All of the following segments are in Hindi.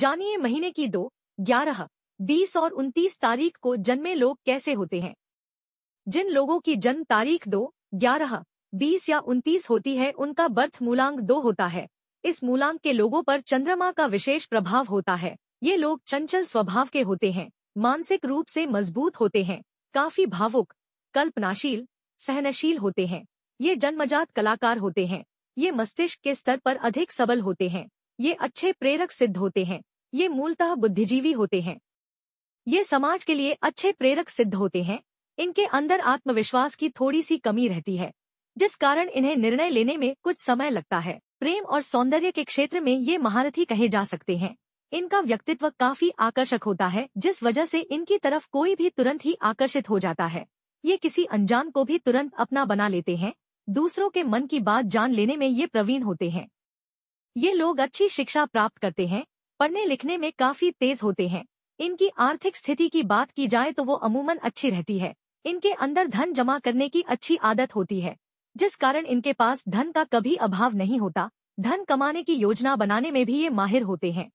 जानिए महीने की दो ग्यारह बीस और उनतीस तारीख को जन्मे लोग कैसे होते हैं जिन लोगों की जन्म तारीख दो ग्यारह बीस या उनतीस होती है उनका बर्थ मूलांक दो होता है इस मूलांक के लोगों पर चंद्रमा का विशेष प्रभाव होता है ये लोग चंचल स्वभाव के होते हैं मानसिक रूप से मजबूत होते हैं काफी भावुक कल्पनाशील सहनशील होते हैं ये जन्मजात कलाकार होते हैं ये मस्तिष्क के स्तर पर अधिक सबल होते हैं ये अच्छे प्रेरक सिद्ध होते हैं ये मूलतः बुद्धिजीवी होते हैं ये समाज के लिए अच्छे प्रेरक सिद्ध होते हैं इनके अंदर आत्मविश्वास की थोड़ी सी कमी रहती है जिस कारण इन्हें निर्णय लेने में कुछ समय लगता है प्रेम और सौंदर्य के क्षेत्र में ये महारथी कहे जा सकते हैं इनका व्यक्तित्व काफी आकर्षक होता है जिस वजह से इनकी तरफ कोई भी तुरंत ही आकर्षित हो जाता है ये किसी अनजान को भी तुरंत अपना बना लेते हैं दूसरों के मन की बात जान लेने में ये प्रवीण होते हैं ये लोग अच्छी शिक्षा प्राप्त करते हैं पढ़ने लिखने में काफी तेज होते हैं इनकी आर्थिक स्थिति की बात की जाए तो वो अमूमन अच्छी रहती है इनके अंदर धन जमा करने की अच्छी आदत होती है जिस कारण इनके पास धन का कभी अभाव नहीं होता धन कमाने की योजना बनाने में भी ये माहिर होते हैं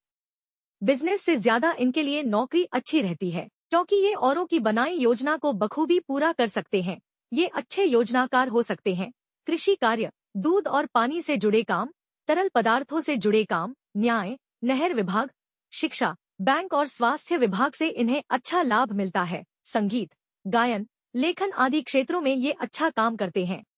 बिजनेस से ज्यादा इनके लिए नौकरी अच्छी रहती है क्योंकि ये औरों की बनाई योजना को बखूबी पूरा कर सकते हैं ये अच्छे योजनाकार हो सकते हैं कृषि कार्य दूध और पानी से जुड़े काम तरल पदार्थों से जुड़े काम न्याय नहर विभाग शिक्षा बैंक और स्वास्थ्य विभाग से इन्हें अच्छा लाभ मिलता है संगीत गायन लेखन आदि क्षेत्रों में ये अच्छा काम करते हैं